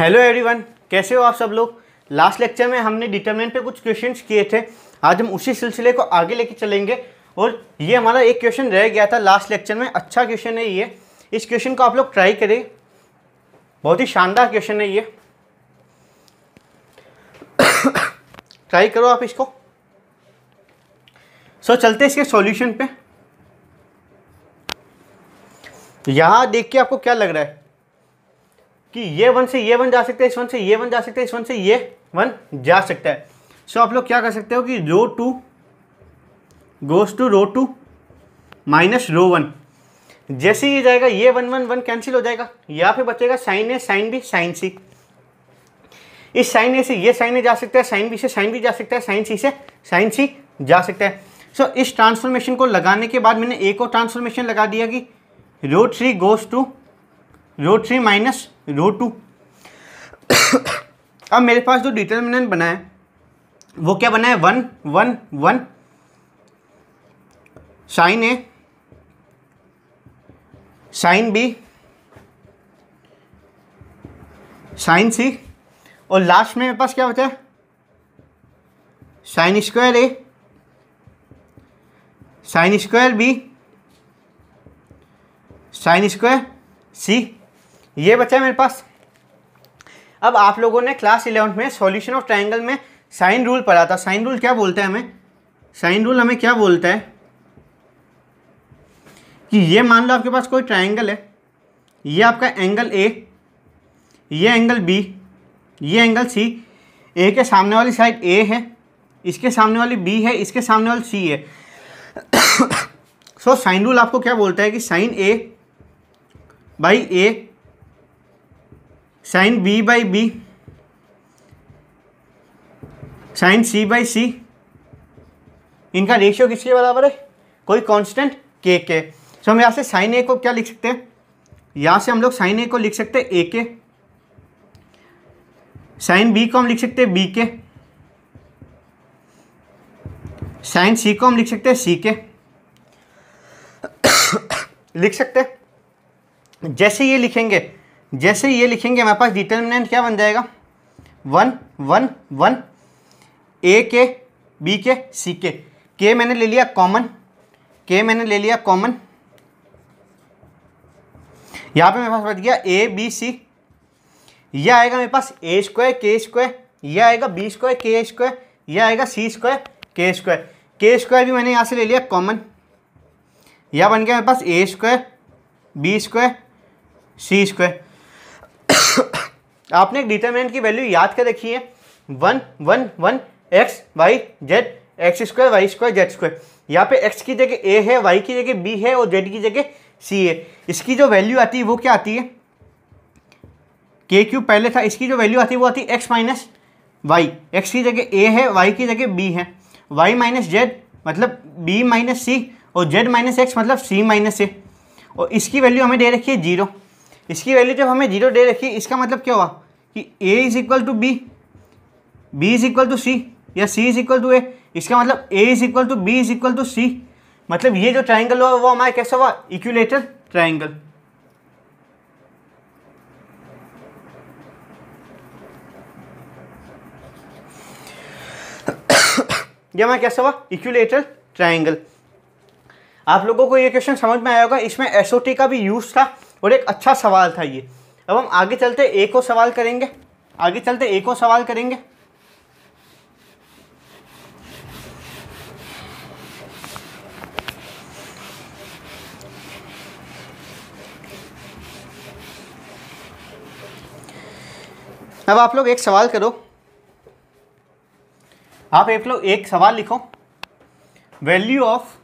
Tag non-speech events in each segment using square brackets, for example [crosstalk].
hello everyone कैसे हो आप सब लोग लास्ट लेक्चर में हमने डिटरमिनेंट पे कुछ क्वेश्चंस किए थे आज हम उसी सिलसिले को आगे लेके चलेंगे और ये हमारा एक क्वेश्चन रह गया था लास्ट लेक्चर में अच्छा क्वेश्चन है ये इस क्वेश्चन को आप लोग ट्राई करें बहुत ही शानदार क्वेश्चन है ये ट्राई करो आप इसको सो so, चलते इसके सॉल्यूशन पे यहाँ देख के आपको क्या लग रहा है कि ये वन से ये वन जा सकता है इस वन से ये वन जा सकता है इस वन से ये वन जा सकता है सो so, आप लोग क्या कर सकते हो कि row two goes to row two minus row one जैसे ही जाएगा ये वन वन वन कैंसिल हो जाएगा या फिर बचेगा sine A sine B sine C इस साइन ए से ये साइन ए जा सकता है साइन बी से साइन बी जा सकता है साइन सी से साइन सी जा सकता है सो so, इस ट्रांसफॉर्मेशन को लगाने के बाद मैंने एक और ट्रांसफॉर्मेशन लगा दिया कि row three goes to row three minus row two अब मेरे पास जो डिटर्मिनेंट बना है वो क्या बना है one one one sine A sine B sine C और लास्ट में मेरे पास क्या बचा है sine square A sine square B sine square C ये बचा है मेरे पास अब आप लोगों ने क्लास इलेवंथ में सॉल्यूशन ऑफ ट्रायंगल में साइन रूल पढ़ा था साइन रूल क्या बोलते हैं हमें साइन रूल हमें क्या बोलता है कि ये मान लो आपके पास कोई ट्रायंगल है ये आपका एंगल ए ये एंगल बी ये एंगल सी ए के सामने वाली साइड ए है इसके सामने वाली बी है इसके सामने वाली सी है सो साइन रूल आपको क्या बोलता है कि sine A by A sine B by B sine C by C इनका रेशियो किसके बराबर है कोई कांस्टेंट के के सो हम यहाँ से साइन ए को क्या लिख सकते हैं यहाँ से हम लोग साइन ए को लिख सकते हैं ए के साइन बी को हम लिख सकते हैं बी के साइन सी को हम लिख सकते हैं सी के [coughs] लिख सकते हैं जैसे ये लिखेंगे जैसे ये लिखेंगे हमारे पास डिटर्मिनेंट क्या बन जाएगा वन वन वन ए के बी के सी के के मैंने ले लिया कॉमन के मैंने ले लिया कॉमन यहाँ पे मेरे पास बच गया ए बी सी यह आएगा मेरे पास ए स्क्वायर के स्क्वायर यह आएगा बी स्क्वायर के स्क्वायर यह आएगा सी स्क्वायर के स्क्वायर के स्क्वायर भी मैंने यहाँ से ले लिया कॉमन यह बन गया मेरे पास A square B square C square [coughs] आपने एक डिटर्मिनेंट की वैल्यू याद कर रखी है one one one x Y Z X square Y square Z square यहाँ पे एक्स की जगह ए है वाई की जगह बी है और जेड की जगह सी है इसकी जो वैल्यू आती है वो क्या आती है के क्यू पहले था इसकी जो वैल्यू आती है वो आती है एक्स माइनस वाई एक्स की जगह ए है वाई की जगह बी है वाई माइनस जेड मतलब बी माइनस सी और जेड माइनस एक्स मतलब सी माइनस ए और इसकी वैल्यू हमें दे रखी है जीरो इसकी वैल्यू जब हमें जीरो दे रखी इसका मतलब क्या हुआ कि A is equal to B B is equal to C या C is equal to A इसका मतलब A is equal to B is equal to C मतलब ये जो ट्राइंगल हुआ वो हमारा कैसा हुआ इक्यूलेटर ट्राइंगल [coughs] ये हमारा कैसा हुआ इक्यूलेटर ट्राइंगल आप लोगों को ये क्वेश्चन समझ में आया होगा इसमें एसओटी का भी यूज़ था और एक अच्छा सवाल था ये अब हम आगे चलते एक और सवाल करेंगे आगे चलते एक और सवाल करेंगे अब आप लोग एक सवाल करो आप एक लोग एक सवाल लिखो value of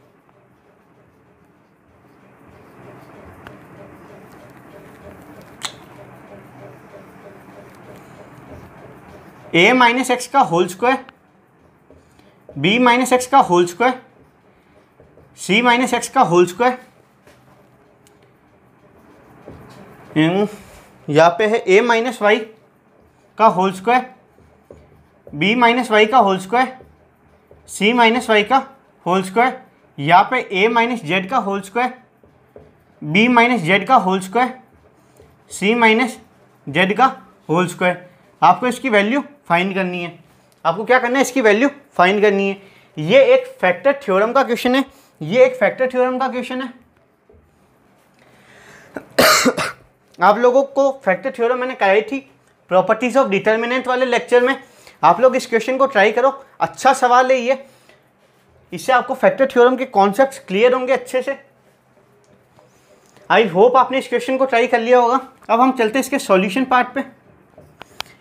A minus x का whole square B minus x का whole square C minus x का होल स्क्वायर hmm, यहाँ पे है ए माइनस वाई का whole square B minus Y का whole square C minus Y का whole square यहाँ पे ए माइनस जेड का whole square B minus Z का whole square C minus Z का होल स्क्वायर आपको इसकी वैल्यू फाइंड करनी है आपको क्या करना है इसकी वैल्यू फाइंड करनी है ये एक फैक्टर थ्योरम का क्वेश्चन है ये एक फैक्टर थ्योरम का क्वेश्चन है आप लोगों को फैक्टर थ्योरम मैंने कराई थी प्रॉपर्टीज ऑफ डिटर्मिनेंट वाले लेक्चर में आप लोग इस क्वेश्चन को ट्राई करो अच्छा सवाल है ये इससे आपको फैक्टर थ्योरम के कॉन्सेप्ट क्लियर होंगे अच्छे से आई होप आपने इस क्वेश्चन को ट्राई कर लिया होगा अब हम चलते हैं इसके सॉल्यूशन पार्ट पे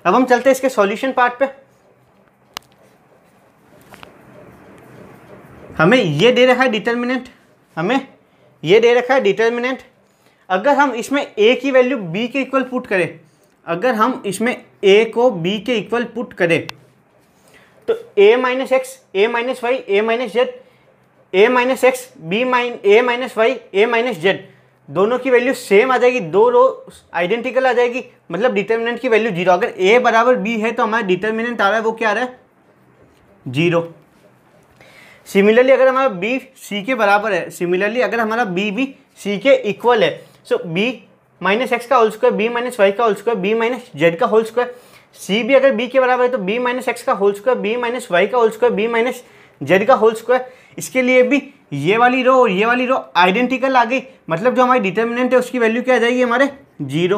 अब हम चलते हैं इसके सॉल्यूशन पार्ट पे हमें ये दे रखा है डिटर्मिनेंट हमें ये दे रखा है डिटर्मिनेंट अगर हम इसमें ए की वैल्यू बी के इक्वल पुट करें अगर हम इसमें ए को बी के इक्वल पुट करें तो A minus x A minus y A minus z A minus x B minus A minus y A minus z दोनों की वैल्यू सेम आ जाएगी दो रो आइडेंटिकल आ जाएगी मतलब डिटर्मिनेंट की वैल्यू जीरो अगर ए बराबर बी है तो हमारा डिटर्मिनेंट आ रहा है वो क्या आ रहा है जीरो सिमिलरली अगर हमारा बी सी के बराबर है सिमिलरली अगर हमारा बी भी सी के इक्वल है सो बी माइनस एक्स का whole square B minus Y का whole square B minus Z का होल स्क्वायर सी भी अगर बी के बराबर है तो बी माइनस एक्स का whole square B minus Y का whole square B minus Z का होल स्क्वायर इसके लिए भी ये वाली रो और ये वाली रो आइडेंटिकल आ गई मतलब जो हमारी डिटर्मिनेंट है उसकी वैल्यू क्या आ जाएगी हमारे जीरो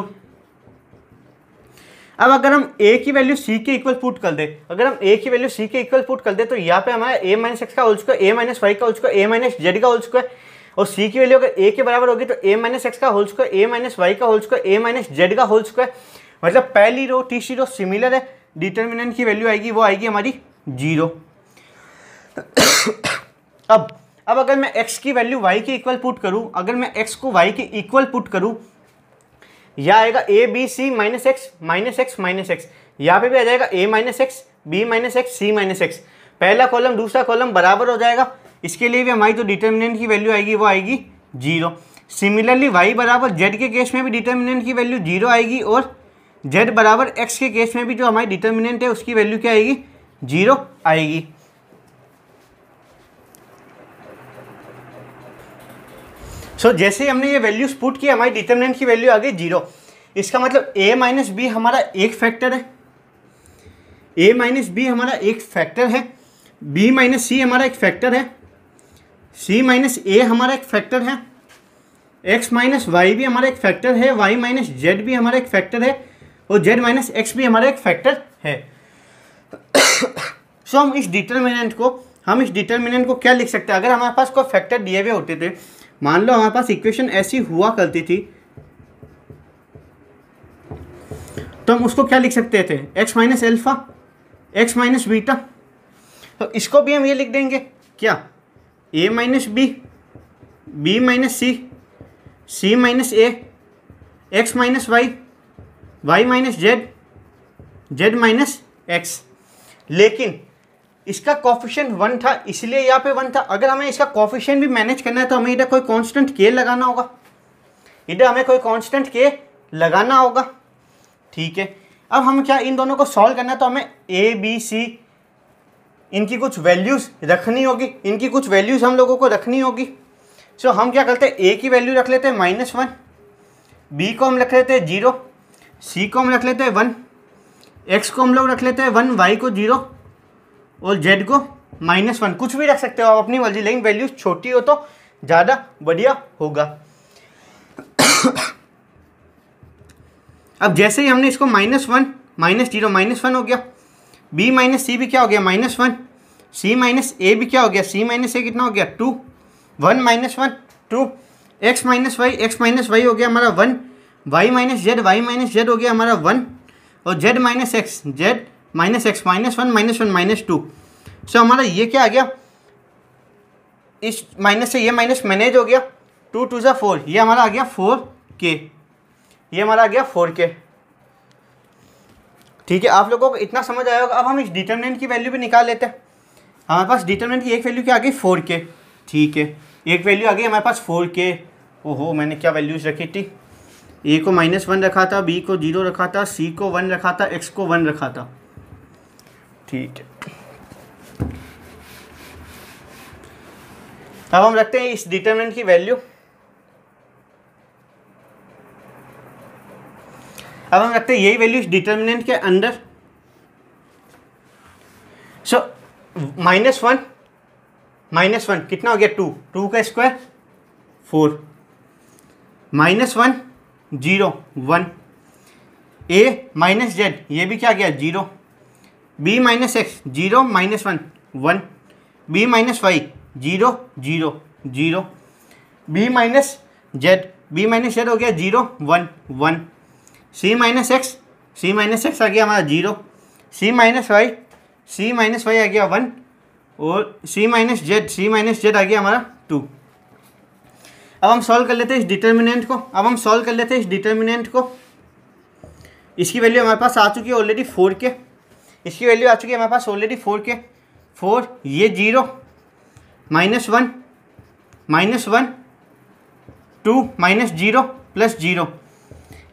अब अगर हम ए की वैल्यू सी के इक्वल पुट कर दे अगर हम ए की वैल्यू सी के इक्वल पुट कर दे तो यहाँ पे हमारा ए माइनस एक्स का हो चुका है ए माइनस वाई का हो चुका है ए माइनस जेड का हो चुका है और सी की वैल्यू अगर ए के बराबर होगी तो ए माइनस एक्स का होल है ए माइनस वाई का होल है ए माइनस जेड का होल है मतलब पहली रो तीसरी रो सिमिलर है डिटर्मिनेंट की वैल्यू आएगी वो आएगी हमारी जीरो [coughs] अब अब अगर मैं एक्स की वैल्यू वाई के इक्वल पुट करूँ अगर मैं एक्स को वाई के इक्वल पुट करूँ यह आएगा A B C minus x minus x minus x यहाँ पे भी आ जाएगा A minus x B minus x C minus x पहला कॉलम दूसरा कॉलम बराबर हो जाएगा इसके लिए भी हमारी जो तो डिटर्मिनेंट की वैल्यू आएगी वो आएगी जीरो सिमिलरली वाई बराबर जेड के केस में भी डिटर्मिनेंट की वैल्यू जीरो आएगी और जेड बराबर एक्स के केस में भी जो हमारी डिटर्मिनेंट है उसकी वैल्यू क्या आएगी जीरो आएगी सो so, जैसे ही हमने ये वैल्यूज पुट की हमारी डिटर्मिनेंट की वैल्यू आ गई जीरो इसका मतलब ए माइनस बी हमारा एक फैक्टर है ए माइनस बी हमारा एक फैक्टर है बी माइनस सी हमारा एक फैक्टर है सी माइनस ए हमारा एक फैक्टर है एक्स माइनस वाई भी हमारा एक फैक्टर है वाई माइनस जेड भी हमारा एक फैक्टर है और जेड माइनस एक्स भी हमारा एक फैक्टर है सो [coughs] so, हम इस डिटर्मिनेंट को हम इस डिटर्मिनेंट को क्या लिख सकते हैं अगर हमारे पास कोई फैक्टर दिए हुए होते थे मान लो हमारे पास इक्वेशन ऐसी हुआ करती थी तो हम उसको क्या लिख सकते थे x minus alpha x minus beta तो इसको भी हम ये लिख देंगे क्या A minus B B minus C C minus A x minus y y minus z z minus x लेकिन इसका कॉफिशेंट वन था इसलिए यहाँ पे वन था अगर हमें इसका कॉफिशेंट भी मैनेज करना है तो हमें इधर कोई कॉन्स्टेंट के लगाना होगा इधर हमें कोई कॉन्स्टेंट के लगाना होगा ठीक है अब हम क्या इन दोनों को सॉल्व करना है तो हमें ए बी सी इनकी कुछ वैल्यूज़ रखनी होगी इनकी कुछ वैल्यूज़ हम लोगों को रखनी होगी सो so, हम क्या करते हैं ए की वैल्यू रख लेते हैं माइनस वन बी को हम रख लेते हैं जीरो सी को हम रख लेते हैं वन एक्स को हम लोग रख लेते हैं वन वाई को जीरो और जेड को माइनस वन कुछ भी रख सकते हो आप अपनी मर्जी लेकिन वैल्यू छोटी हो तो ज़्यादा बढ़िया होगा अब जैसे ही हमने इसको minus one minus zero minus one हो गया बी माइनस सी भी क्या हो गया minus one C minus A भी क्या हो गया सी माइनस ए कितना हो गया two one minus one two x minus y x minus y हो गया हमारा one y minus z y minus z हो गया हमारा वन और Z minus x z minus x minus one minus one minus two so हमारा ये क्या आ गया इस माइनस से ये माइनस मैनेज हो गया टू टू ज़ा फोर ये हमारा आ गया फोर के ये हमारा आ गया फोर के ठीक है आप लोगों को इतना समझ आया होगा अब हम इस डिटर्मिनेंट की वैल्यू भी निकाल लेते हैं हमारे पास डिटर्मिनेंट की एक वैल्यू क्या आ गई फोर के ठीक है एक वैल्यू आ गई हमारे पास फोर के ओहो मैंने क्या वैल्यूज़ रखी थी ए को माइनस वन रखा था बी को जीरो रखा था सी को वन रखा था एक्स को वन रखा था ठीक है अब हम रखते हैं इस डिटर्मिनेंट की वैल्यू अब हम रखते हैं यही वैल्यू इस डिटर्मिनेंट के अंदर so minus one minus one कितना हो गया टू टू का square four minus one zero one A minus z ये भी क्या गया zero B minus x zero minus one one B minus y zero zero zero B minus z B minus z हो गया zero one one C minus x C minus x आ गया हमारा zero C minus y C minus y आ गया one और C minus z C minus z आ गया हमारा टू अब हम सॉल्व कर लेते हैं इस डिटर्मिनेंट को अब हम सॉल्व कर लेते हैं इस डिटर्मिनेंट को इसकी वैल्यू हमारे पास आ चुकी है ऑलरेडी फोर के इसकी वैल्यू आ चुकी है हमारे पास ऑलरेडी फोर के फोर ये zero minus one minus one two minus zero plus zero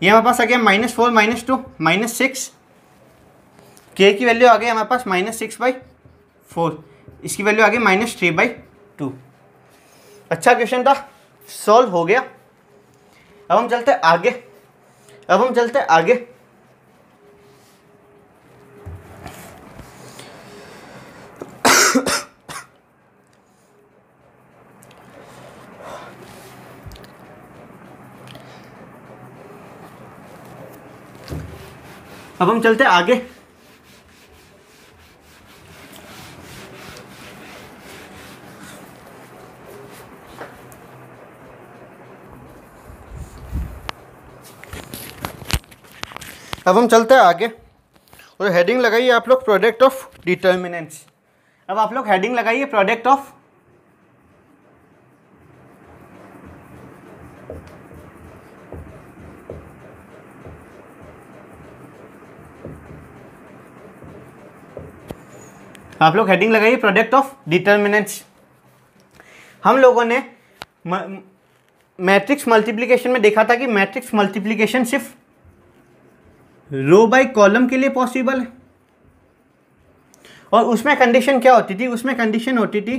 ये हमारे पास आ गया minus four minus two minus six के की वैल्यू आ गई हमारे पास माइनस सिक्स बाई फोर इसकी वैल्यू आ गई माइनस थ्री बाई टू अच्छा क्वेश्चन था सॉल्व हो गया अब हम चलते आगे अब हम चलते आगे अब हम चलते आगे अब हम चलते हैं आगे और हेडिंग लगाइए आप लोग प्रोडक्ट ऑफ डिटर्मिनेंट्स अब आप लोग हेडिंग लगाइए प्रोडक्ट ऑफ आप लोग हेडिंग लगाइए प्रोडक्ट ऑफ डिटर्मिनेंट्स हम लोगों ने मैट्रिक्स मल्टीप्लिकेशन में देखा था कि मैट्रिक्स मल्टीप्लिकेशन सिर्फ रो बाय कॉलम के लिए पॉसिबल है और उसमें कंडीशन क्या होती थी उसमें कंडीशन होती थी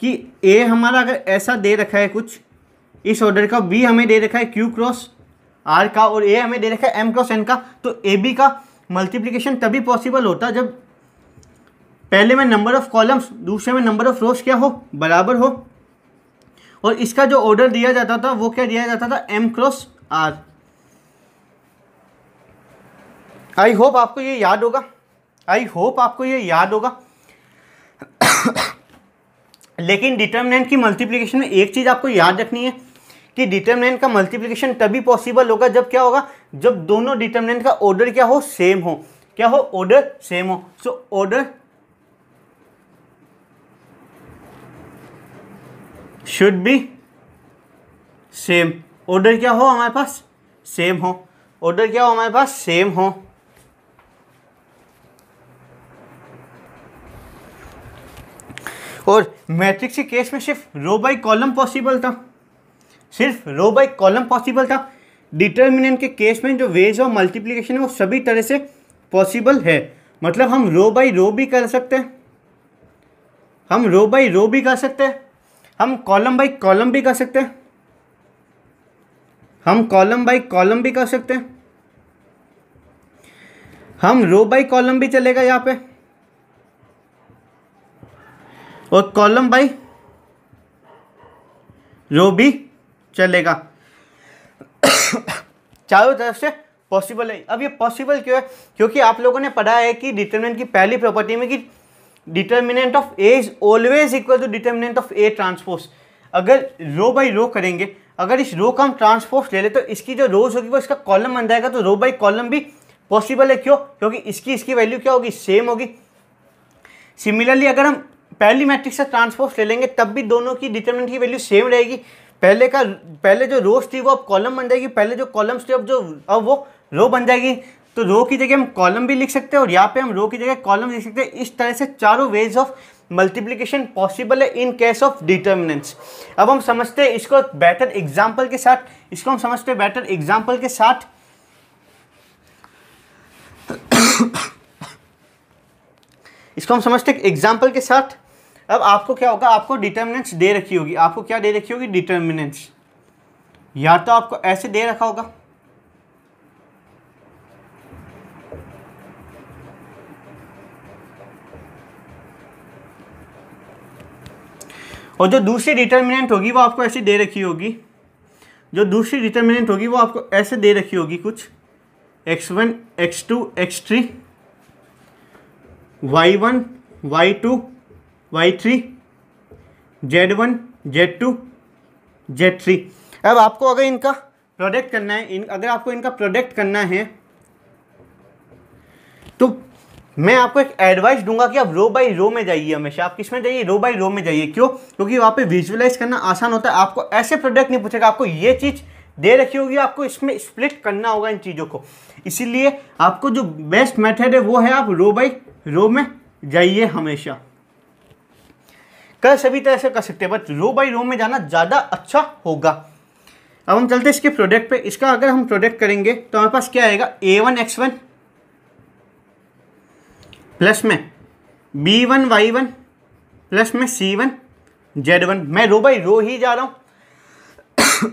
कि ए हमारा अगर ऐसा दे रखा है कुछ इस ऑर्डर का बी हमें दे रखा है क्यू क्रॉस आर का और ए हमें दे रखा है एम क्रॉस एन का तो ए बी का मल्टीप्लिकेशन तभी पॉसिबल होता जब पहले में नंबर ऑफ कॉलम्स दूसरे में नंबर ऑफ रोज क्या हो बराबर हो और इसका जो ऑर्डर दिया जाता था वो क्या दिया जाता था m cross r I hope आपको ये याद होगा आई होप आपको ये याद होगा लेकिन डिटर्मिनेंट की मल्टीप्लिकेशन में एक चीज़ आपको याद रखनी है कि डिटर्मिनेंट का मल्टीप्लिकेशन तभी पॉसिबल होगा जब क्या होगा जब दोनों डिटर्मिनेंट का ऑर्डर क्या हो सेम हो क्या हो ऑर्डर सेम हो so order should be same order क्या हो हमारे पास सेम हो ऑर्डर क्या हो हमारे पास सेम हो और मैट्रिक्स के केस में सिर्फ रो बाई कॉलम पॉसिबल था सिर्फ रो बाई कॉलम पॉसिबल था डिटर्मिनेंट के केस में जो वेज और मल्टीप्लिकेशन है वो सभी तरह से पॉसिबल है मतलब हम रो बाई रो भी कर सकते हैं हम रो बाई रो भी कर सकते हैं हम कॉलम बाई कॉलम भी कर सकते हैं हम कॉलम बाई कॉलम भी कर सकते हैं हम रो बाई कॉलम भी चलेगा यहां पे और कॉलम बाई रो भी चलेगा चारों तरफ से पॉसिबल है अब ये पॉसिबल क्यों है क्योंकि आप लोगों ने पढ़ा है कि डिटर्मिनेंट की पहली प्रॉपर्टी में कि determinant of A is always equal to determinant of A transpose अगर रो बाई रो करेंगे अगर इस रो का हम ट्रांसपोज ले लें तो इसकी जो रोज होगी वो इसका कॉलम बन जाएगा तो रो बाई कॉलम भी पॉसिबल है क्यों क्योंकि इसकी इसकी वैल्यू क्या होगी सेम होगी सिमिलरली अगर हम पहली मैट्रिक्स से ट्रांसपोज ले लेंगे तब भी दोनों की डिटर्मिनेंट की वैल्यू सेम रहेगी पहले का पहले जो रोज थी वो अब कॉलम बन जाएगी पहले जो कॉलम्स थे अब जो अब वो रो बन जाएगी तो रो की जगह हम कॉलम भी लिख सकते हैं और यहाँ पे हम रो की जगह कॉलम लिख सकते हैं इस तरह से चारों वेज ऑफ मल्टीप्लीकेशन पॉसिबल है इन केस ऑफ डिटर्मिनेंट्स अब हम समझते हैं इसको बेटर एग्जाम्पल के साथ इसको हम समझते हैं बेटर एग्जाम्पल के साथ इसको हम समझते हैं एग्जाम्पल के साथ अब आपको क्या होगा आपको डिटर्मिनेंट्स दे रखी होगी आपको क्या दे रखी होगी डिटर्मिनेंट्स या तो आपको ऐसे दे रखा होगा और जो दूसरी डिटर्मिनेंट होगी वो आपको ऐसी दे रखी होगी जो दूसरी डिटर्मिनेंट होगी वो आपको ऐसे दे रखी होगी कुछ x one x two x three y one y two y three z one z two z three अब आपको अगर इनका प्रोडक्ट करना है इन अगर आपको इनका प्रोडक्ट करना है तो मैं आपको एक एडवाइस दूंगा कि आप रो बाई रो में जाइए हमेशा आप किस में जाइए रो बाई रो में जाइए क्यों क्योंकि वहाँ पे विजुअलाइज करना आसान होता है आपको ऐसे प्रोडक्ट नहीं पूछेगा आपको ये चीज़ दे रखी होगी आपको इसमें स्प्लिट करना होगा इन चीज़ों को इसीलिए आपको जो बेस्ट मेथड है वो है आप रो बाई रो में जाइए हमेशा कर सभी तरह से कर सकते हैं बट रो बाई रो में जाना ज़्यादा अच्छा होगा अब हम चलते हैं इसके प्रोडक्ट पे इसका अगर हम प्रोडक्ट करेंगे तो हमारे पास क्या आएगा A one x one plus में B one y one plus में सी वन जेड वन मैं रो बाई रो ही जा रहा हूं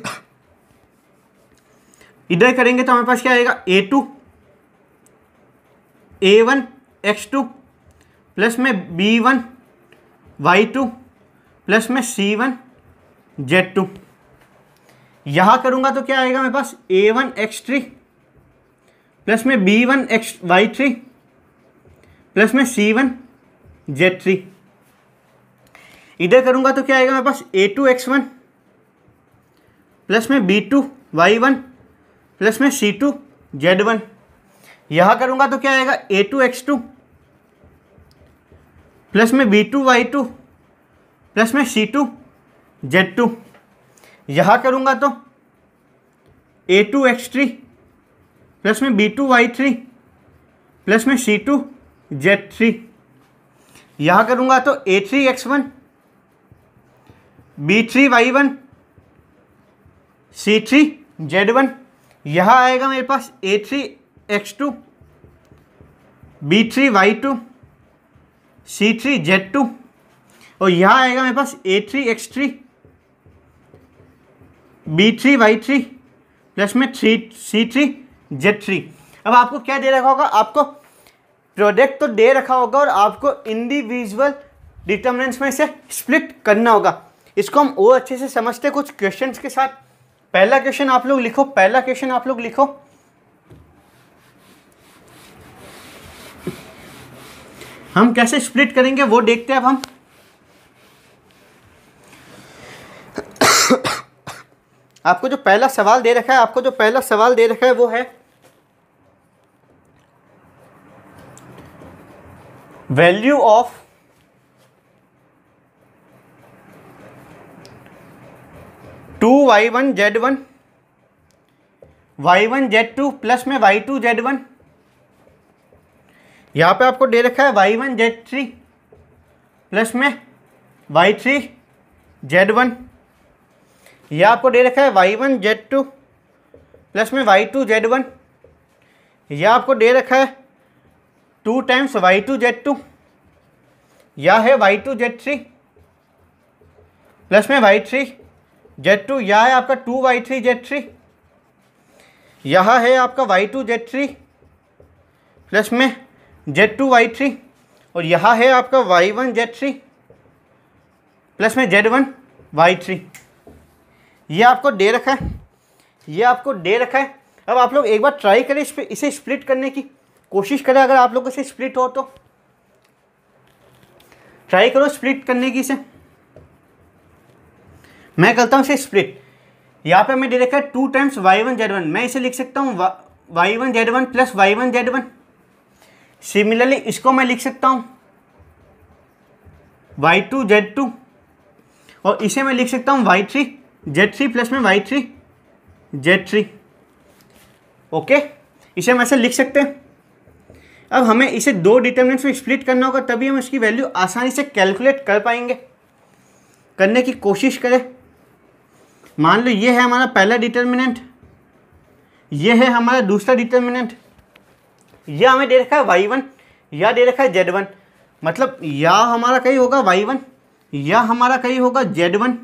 इधर करेंगे तो हमारे पास क्या आएगा A two A one x two plus में B one y two plus में सी वन जेड टू यहां करूंगा तो क्या आएगा मेरे पास A one x three plus में B one x y three plus में सी वन जेड थ्री इधर करूँगा तो क्या आएगा मेरे पास A two x one plus में B two y one plus में सी टू जेड वन यहाँ करूँगा तो क्या आएगा A two x two plus में B two y two plus में सी टू जेड टू यहाँ करूँगा तो A two x three plus में B two y three plus में सी टू जेड थ्री यहां करूंगा तो A three x one B three y one C three z one यहां आएगा मेरे पास A three x two B three y two C three z to और यहां आएगा मेरे पास A three x three B three y three plus में three C three z three अब आपको क्या दे रखा होगा आपको प्रोडक्ट तो दे रखा होगा और आपको इंडिविजुअल डिटर्मिनेंट्स में से स्प्लिट करना होगा इसको हम और अच्छे से समझते कुछ क्वेश्चन के साथ पहला क्वेश्चन आप लोग लिखो पहला क्वेश्चन आप लोग लिखो हम कैसे स्प्लिट करेंगे वो देखते हैं अब हम [coughs] आपको जो पहला सवाल दे रखा है आपको जो पहला सवाल दे रखा है वो है value of two y one z one y one z two plus में वाई टू जेड वन यहाँ पे आपको दे रखा है y one z three plus में वाई थ्री जेड वन यह आपको दे रखा है y one z two plus में वाई टू जेड वन यह आपको दे रखा है two times y two z two या है y two z three plus में वाई थ्री जेड टू या है आपका two y three z three यह है आपका y two z three plus में जेड टू वाई थ्री और यह है आपका y one z three plus में जेड वन वाई थ्री ये आपको दे रखा है ये आपको दे रखा है अब आप लोग एक बार ट्राई करें इस पर इसे स्प्लिट करने की कोशिश करें अगर आप लोगों से स्प्लिट हो तो ट्राई करो स्प्लिट करने की से मैं करता हूं इसे स्प्लिट यहां पे मैं डायरेक्ट है two times y one z one मैं इसे लिख सकता हूं y one z one plus y one z one similarly इसको मैं लिख सकता हूं वाई टू जेड टू और इसे मैं लिख सकता हूं y three z three plus में y three z three okay इसे हम ऐसे लिख सकते हैं अब हमें इसे दो डिटर्मिनेंट्स में स्प्लिट करना होगा तभी हम इसकी वैल्यू आसानी से कैलकुलेट कर पाएंगे करने की कोशिश करें मान लो ये है हमारा पहला डिटर्मिनेंट ये है हमारा दूसरा डिटर्मिनेंट यह हमें दे रखा है वाई वन या दे रखा है जेड वन मतलब या हमारा कहीं होगा वाई वन या हमारा कहीं होगा जेड वन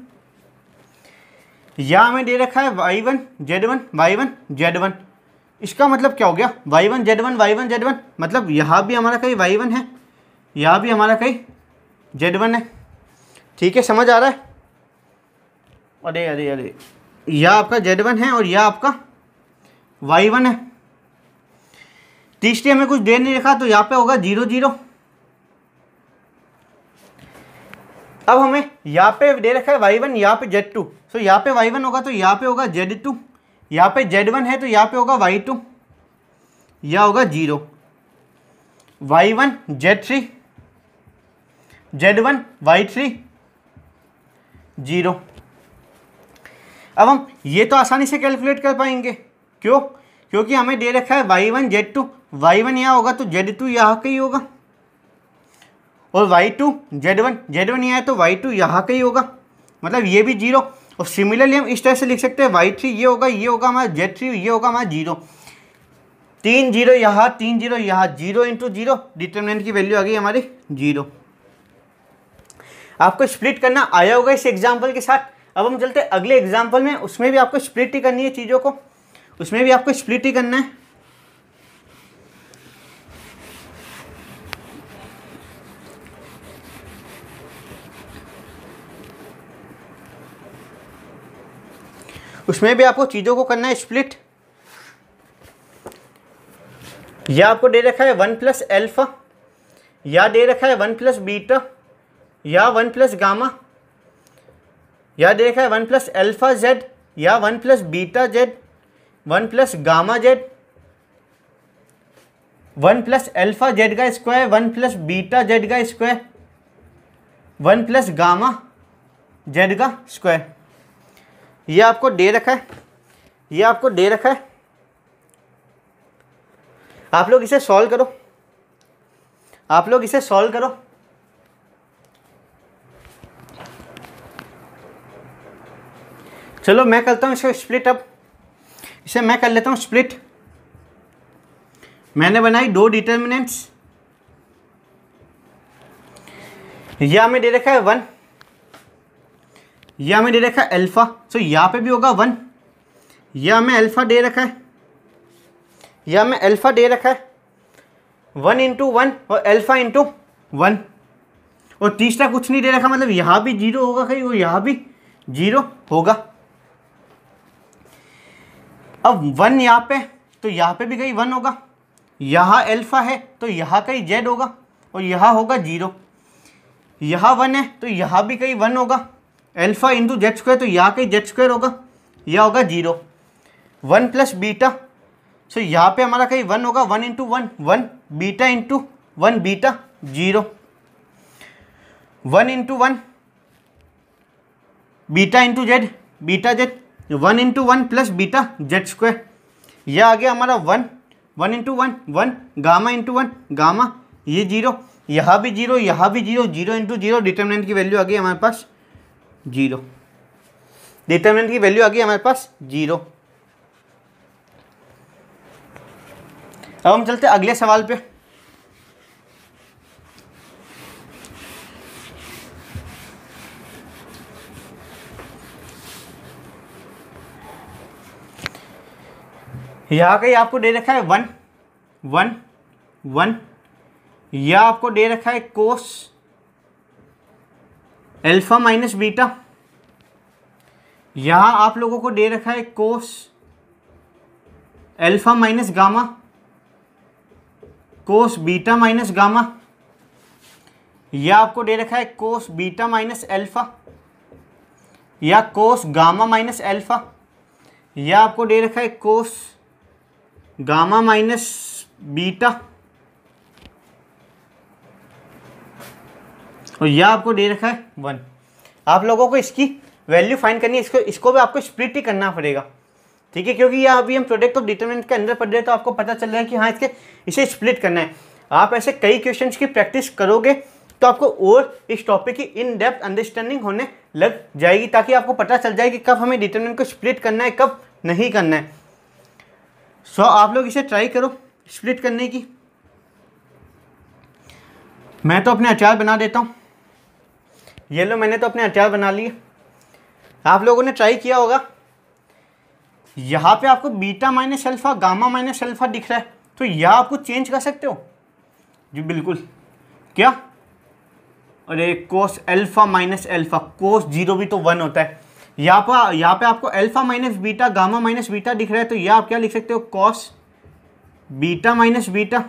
या हमें दे रखा है y one z one y one z one इसका मतलब क्या हो गया y one z one y one z one मतलब यहाँ भी हमारा कहीं वाई वन है यहाँ भी हमारा कहीं जेड वन है ठीक है समझ आ रहा है अरे अरे अरे यह आपका जेड वन है और यह आपका वाई वन है तीसरी हमें कुछ देर नहीं रखा तो यहाँ पे होगा जीरो जीरो अब हमें यहाँ पे दे रखा है वाई वन यहाँ पे जेड टू सो यहाँ पे वाई वन होगा तो यहाँ पे होगा जेड टू यहाँ पे जेड वन है तो यहाँ पे होगा वाई टू यह होगा zero y one z three z one y three zero अब हम ये तो आसानी से कैलकुलेट कर पाएंगे क्यों क्योंकि हमें दे रखा है y one z two y one यहाँ होगा तो जेड टू यहाँ का ही होगा और y two z one z one यहाँ है तो वाई टू यहाँ का ही होगा मतलब ये भी जीरो और सिमिलरली हम इस तरह से लिख सकते हैं वाई थ्री ये होगा ये होगा हमारा जेड थ्री ये होगा हमारा जीरो तीन जीरो यहाँ तीन जीरो यहाँ जीरो इंटू जीरो डिटर्मिनेंट की वैल्यू आ गई हमारी जीरो आपको स्प्लिट करना आया होगा इस एग्जाम्पल के साथ अब हम चलते अगले एग्जाम्पल में उसमें भी आपको स्प्लिट ही करनी है चीज़ों को उसमें भी आपको स्प्लिट ही करना है उसमें भी आपको चीज़ों को करना है स्प्लिट या आपको दे रखा है वन प्लस एल्फा या दे रखा है वन प्लस बीटा या वन प्लस गामा या दे रखा है वन प्लस एल्फा जेड या one plus beta z one plus gamma z one plus alpha z का square one plus beta z का square one plus gamma z का square ये आपको डे रखा है ये आपको डे रखा है आप लोग इसे सॉल्व करो आप लोग इसे सॉल्व करो चलो मैं करता हूँ इसको स्प्लिट अब इसे मैं कर लेता हूँ स्प्लिट मैंने बनाई दो डिटर्मिनेंट्स या हमें दे रखा है वन या हमें दे रखा है अल्फ़ा सो यहाँ पे भी होगा वन या हमें अल्फ़ा दे रखा है या हमें अल्फ़ा दे रखा है वन इंटू वन और अल्फ़ा इंटू वन और तीसरा कुछ नहीं दे रखा मतलब यहाँ भी जीरो होगा कहीं और यहाँ भी जीरो होगा अब वन यहाँ पे तो यहाँ पे भी कहीं वन होगा यहाँ अल्फ़ा है तो यहाँ कहीं जेड होगा और यहाँ होगा जीरो यहाँ वन है तो यहाँ भी कहीं वन होगा अल्फ़ा इंटू जेड स्क्वायर तो यहाँ का ही जेड स्क्वायर होगा यह होगा zero one plus beta so यहाँ पे हमारा कहीं वन होगा one into one one beta into one beta zero one into one beta into z beta z one into one plus beta z square यह आ गया हमारा one one into one one gamma into one gamma ये zero यहाँ भी zero यहाँ भी zero zero into zero determinant की वैल्यू आ गई हमारे पास जीरो डिटर्मिनेंट की वैल्यू आ गई हमारे पास जीरो अब हम चलते अगले सवाल पे यहां का आपको दे रखा है वन वन वन या आपको दे रखा है कोस अल्फा माइनस बीटा यहाँ आप लोगों को दे रखा है cos alpha minus gamma cos beta minus gamma यह आपको दे रखा है कोस बीटा माइनस एल्फा या कोस गामा माइनस एल्फा यह आपको दे रखा है कोस गामा माइनस बीटा और तो यह आपको दे रखा है वन आप लोगों को इसकी वैल्यू फाइंड करनी है इसको इसको भी आपको स्प्लिट ही करना पड़ेगा ठीक है क्योंकि यह अभी हम प्रोडक्ट ऑफ डिटर्मेंट के अंदर पढ़ रहे हैं तो आपको पता चल रहा है कि हाँ इसके इसे स्प्लिट करना है आप ऐसे कई क्वेश्चन की प्रैक्टिस करोगे तो आपको और इस टॉपिक की इन डेप्थ अंडरस्टैंडिंग होने लग जाएगी ताकि आपको पता चल जाए कि कब हमें डिटर्मिनेंट को स्प्लिट करना है कब नहीं करना है सो आप लोग इसे ट्राई करो स्प्लिट करने की मैं तो अपने अचार बना देता हूँ ये लो मैंने तो अपने हथियार बना लिए आप लोगों ने ट्राई किया होगा यहाँ पे आपको beta minus alpha gamma minus alpha दिख रहा है तो यह आपको चेंज कर सकते हो जी बिल्कुल क्या अरे cos alpha minus alpha cos zero भी तो वन होता है यहाँ पर यहाँ पे आपको alpha minus beta gamma minus beta दिख रहा है तो यह आप क्या लिख सकते हो कॉस बीटा माइनस बीटा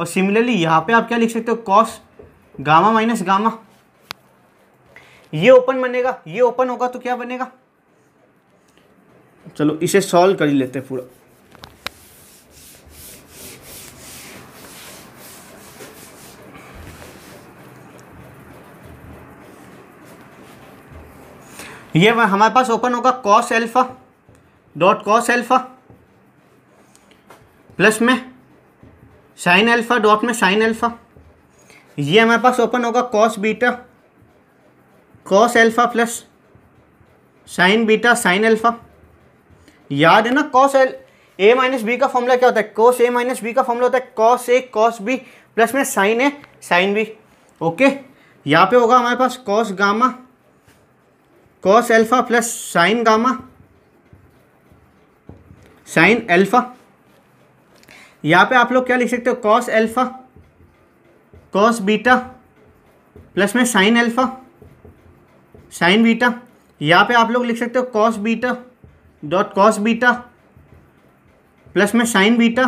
और सिमिलरली यहाँ पे आप क्या लिख सकते हो कॉस गामा माइनस गामा ये ओपन बनेगा ये ओपन होगा तो क्या बनेगा चलो इसे सॉल्व कर ही लेते हैं पूरा ये हमारे पास ओपन होगा cos alpha dot cos alpha plus में साइन एल्फा डॉट में साइन एल्फा ये हमारे पास ओपन होगा cos beta cos alpha plus sine beta sine alpha याद है ना cos L A minus B का फॉर्मूला क्या होता है कॉस ए माइनस बी का फॉर्मूला होता है cos A cos B plus में sine A sine B okay यहाँ पे होगा हमारे पास cos gamma cos alpha plus sine gamma sine alpha यहाँ पे आप लोग क्या लिख सकते हो cos alpha cos beta plus में साइन एल्फा साइन बीटा यहाँ पे आप लोग लिख सकते हो cos beta dot cos beta plus में sine beta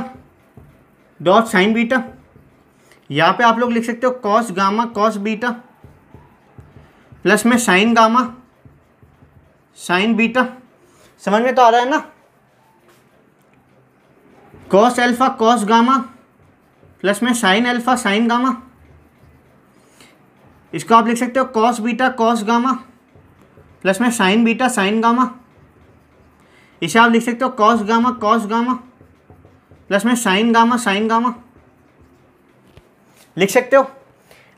dot sine beta यहाँ पे आप लोग लिख सकते हो cos gamma cos beta plus में साइन गामा साइन बीटा समझ में तो आ रहा है ना cos alpha cos gamma plus में साइन अल्फा साइन गामा इसको आप लिख सकते हो cos beta cos gamma plus में साइन बीटा साइन गामा इसे आप लिख सकते हो cos gamma cos gamma plus में साइन गामा साइन गामा लिख सकते हो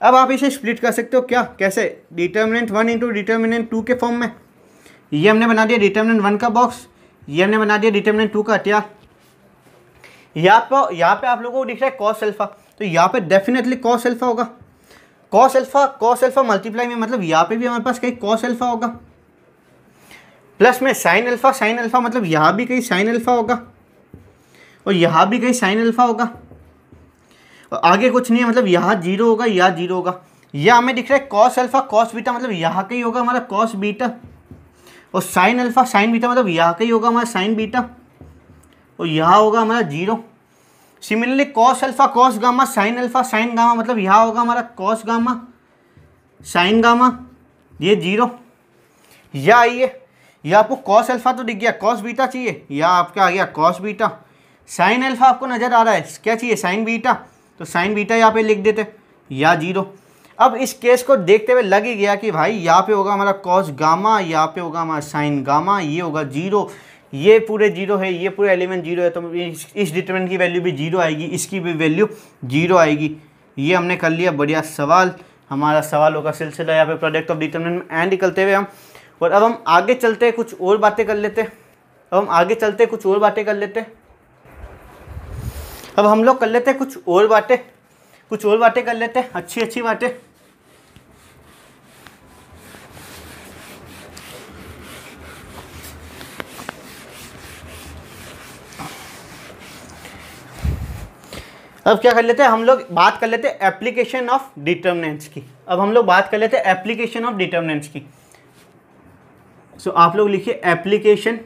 अब आप इसे स्प्लिट कर सकते हो क्या कैसे determinant one into determinant two के फॉर्म में ये हमने बना दिया डिटर्मिनेंट वन का बॉक्स ये हमने बना दिया डिटर्मिनेंट टू का हटिया यहाँ पर यहाँ पे आप लोगों को दिख रहा है कॉस एल्फा तो यहाँ पे डेफिनेटली कॉस सेल्फा होगा cos alpha cos alpha multiply में मतलब यहाँ पे भी हमारे पास कहीं कॉस सेल्फा होगा प्लस में साइन अल्फ़ा साइन अल्फ़ा मतलब यहाँ भी कहीं साइन अल्फ़ा होगा और यहाँ भी कहीं साइन अल्फ़ा होगा और आगे कुछ नहीं है मतलब यहाँ जीरो होगा यहाँ जीरो होगा यह हमें दिख रहा है कॉस अल्फ़ा कॉस बीटा मतलब यहाँ कहीं होगा हमारा कॉस बीटा और साइन अल्फ़ा साइन बीटा मतलब यहाँ कहीं होगा हमारा साइन बीटा और यहाँ होगा हमारा zero similarly cos alpha cos gamma sine alpha sine gamma मतलब यहाँ होगा हमारा कॉस गामा साइन गामा ये जीरो या आइए या आपको कॉस एल्फा तो दिख गया कॉस बीटा चाहिए या आपका आ गया कॉस बीटा साइन एल्फा आपको नज़र आ रहा है क्या चाहिए साइन बीटा तो साइन बीटा यहाँ पे लिख देते या जीरो अब इस केस को देखते हुए लग ही गया कि भाई यहाँ पे होगा हमारा कॉस गामा यहाँ पे होगा हमारा साइन गामा ये होगा जीरो ये पूरे जीरो है ये पूरे एलिमेंट जीरो है तो इस, डिटर्मेंट की वैल्यू भी जीरो आएगी इसकी भी वैल्यू जीरो आएगी ये हमने कर लिया बढ़िया सवाल हमारा सवाल होगा सिलसिला यहाँ पे प्रोडक्ट ऑफ डिटर्मेंट एंड निकलते हुए हम और अब हम आगे चलते हैं कुछ और बातें कर लेते हैं अब हम आगे चलते कुछ और बातें कर लेते हैं अब हम लोग कर लेते हैं कुछ और बातें कुछ और बातें कर लेते हैं अच्छी अच्छी बातें अब क्या कर लेते हैं हम लोग बात कर लेते हैं एप्लीकेशन ऑफ डिटर्मिनेंट्स की अब हम लोग बात कर लेते हैं एप्लीकेशन ऑफ डिटर्मिनेंट्स की सो आप लोग लिखिए एप्लीकेशन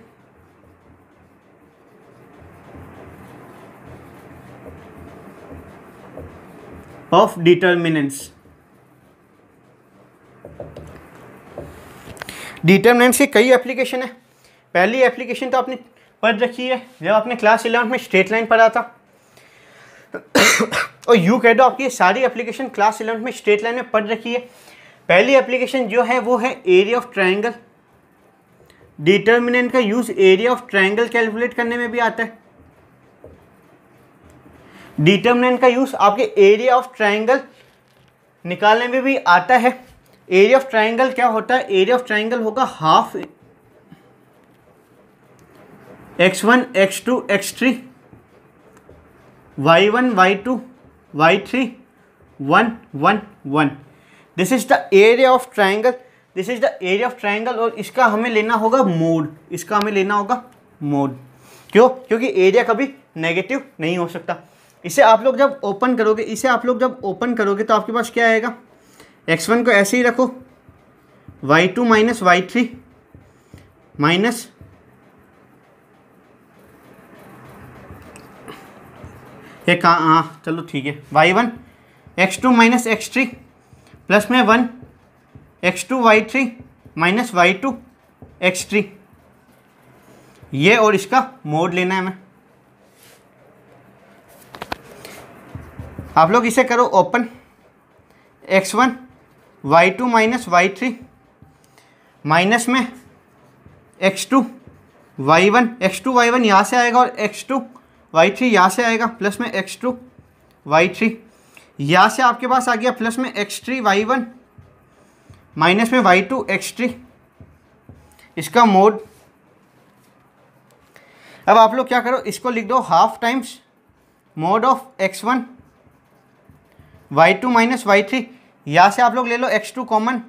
ऑफ डिटर्मिनेंट्स डिटर्मिनेंट्स के कई एप्लीकेशन है पहली एप्लीकेशन तो आपने पढ़ रखी है जब आपने क्लास इलेवन में स्ट्रेट लाइन पढ़ा था और यू कह दो आपकी सारी एप्लीकेशन क्लास इलेवन में स्ट्रेट लाइन में पढ़ रखी है पहली एप्लीकेशन जो है वो है एरिया ऑफ ट्रायंगल डिटर्मिनेंट का use area of triangle calculate करने में भी आता है डिटर्मिनेंट का यूज आपके एरिया ऑफ ट्रायंगल निकालने में भी आता है एरिया ऑफ ट्रायंगल क्या होता है एरिया ऑफ ट्रायंगल होगा half x one x two x three y one y two y three one one one this is the area of triangle this is the area of triangle और इसका हमें लेना होगा mode इसका हमें लेना होगा मोड क्यों क्योंकि एरिया कभी नेगेटिव नहीं हो सकता इसे आप लोग जब ओपन करोगे इसे आप लोग जब ओपन करोगे तो आपके पास क्या आएगा एक्स वन को ऐसे ही रखो y two minus y three minus ये कहाँ हाँ चलो ठीक है y one x two minus x three plus में one x two y three minus y two x three ये और इसका मोड लेना है हमें आप लोग इसे करो open x one y two minus y three minus में x two y one x two y one यहाँ से आएगा और एक्स टू वाई थ्री यहाँ से आएगा प्लस में एक्स टू वाई थ्री यहाँ से आपके पास आ गया प्लस में x three y one minus में वाई टू एक्स थ्री इसका मोड अब आप लोग क्या करो इसको लिख दो half times mod of x one y two minus y three यहाँ से आप लोग ले लो x two common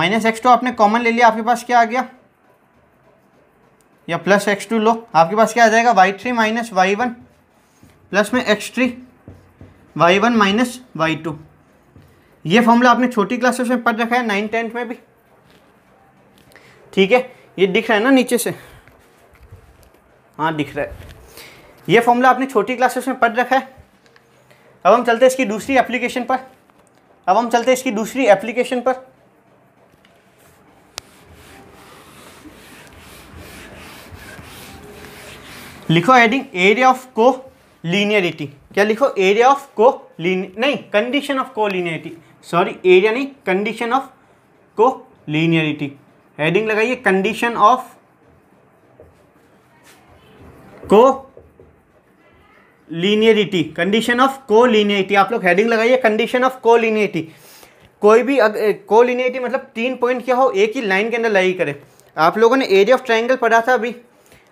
minus x two आपने कॉमन ले लिया आपके पास क्या आ गया या प्लस एक्स टू लो आपके पास क्या आ जाएगा y three minus y one plus में x three y one minus y two ये फॉर्मूला आपने छोटी क्लासेस में पढ़ रखा है नाइन टेंथ में भी ठीक है ये दिख रहा है ना नीचे से हाँ दिख रहा है ये फॉर्मूला आपने छोटी क्लासेस में पढ़ रखा है अब हम चलते हैं इसकी दूसरी एप्लीकेशन पर अब हम चलते हैं इसकी दूसरी एप्लीकेशन पर लिखो heading area of collinearity क्या लिखो एरिया ऑफ को नहीं condition of collinearity sorry area नहीं condition of collinearity heading लगाइए condition of collinearity condition of collinearity आप लोग हेडिंग लगाइए कंडीशन ऑफ को लीनियरिटी कोई भी अग, को लीनियरिटी मतलब तीन पॉइंट क्या हो एक ही लाइन के अंदर लाई करे आप लोगों ने एरिया ऑफ ट्राइंगल पढ़ा था अभी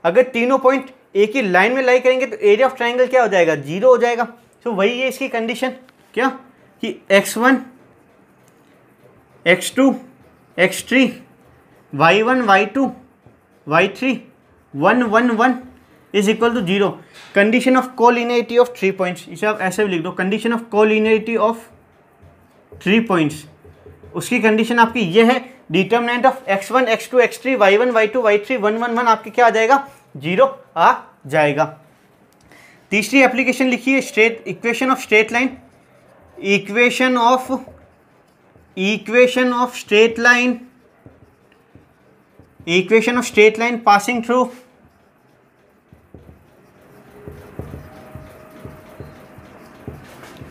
अगर तीनों पॉइंट एक ही लाइन में लाई करेंगे तो एरिया ऑफ ट्राइंगल क्या हो जाएगा जीरो हो जाएगा तो वही है इसकी कंडीशन क्या कि x one x two x three y one y two y three one one one is equal to zero condition of collinearity of three points इसे आप ऐसे भी लिख दो condition of collinearity of three points उसकी condition आपकी ये है determinant of x one x two x three y one y two y three one one one आपके क्या आ जाएगा जीरो आ जाएगा तीसरी एप्लीकेशन है straight equation of straight line equation of equation of straight line equation of straight line passing through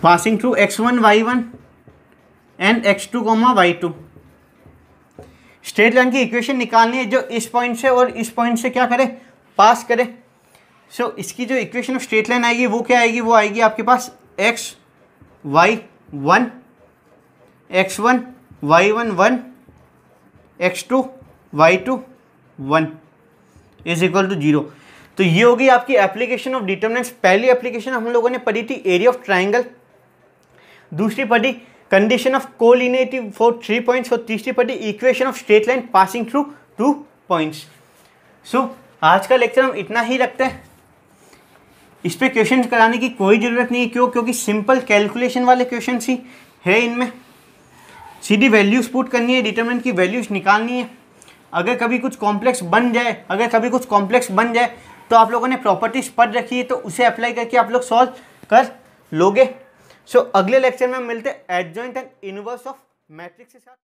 passing through x1 y1 and x2 comma y2 straight line की equation निकालनी है जो इस पॉइंट से और इस पॉइंट से क्या करे पास करे सो so, इसकी जो इक्वेशन ऑफ स्ट्रेट लाइन आएगी वो क्या आएगी वो आएगी आपके पास x y one x one y one one x two y two one is equal to zero तो ये होगी आपकी एप्लीकेशन ऑफ डिटर्मिनेंट्स पहली एप्लीकेशन हम लोगों ने पढ़ी थी एरिया ऑफ ट्राइंगल दूसरी पढ़ी condition of collinearity for three points और तीसरी पढ़ी equation of straight line passing through two points so आज का लेक्चर हम इतना ही रखते हैं इस पर क्वेश्चन कराने की कोई ज़रूरत नहीं है क्यों क्योंकि सिंपल कैलकुलेशन वाले क्वेश्चन ही है इनमें सीधी वैल्यूज़ पुट करनी है डिटर्मिनेंट की वैल्यूज़ निकालनी है अगर कभी कुछ कॉम्प्लेक्स बन जाए अगर कभी कुछ कॉम्प्लेक्स बन जाए तो आप लोगों ने प्रॉपर्टीज़ पढ़ रखी है तो उसे अप्लाई करके आप लोग सॉल्व कर लोगे सो so, अगले लेक्चर में मिलते हैं adjoint and inverse of matrix के साथ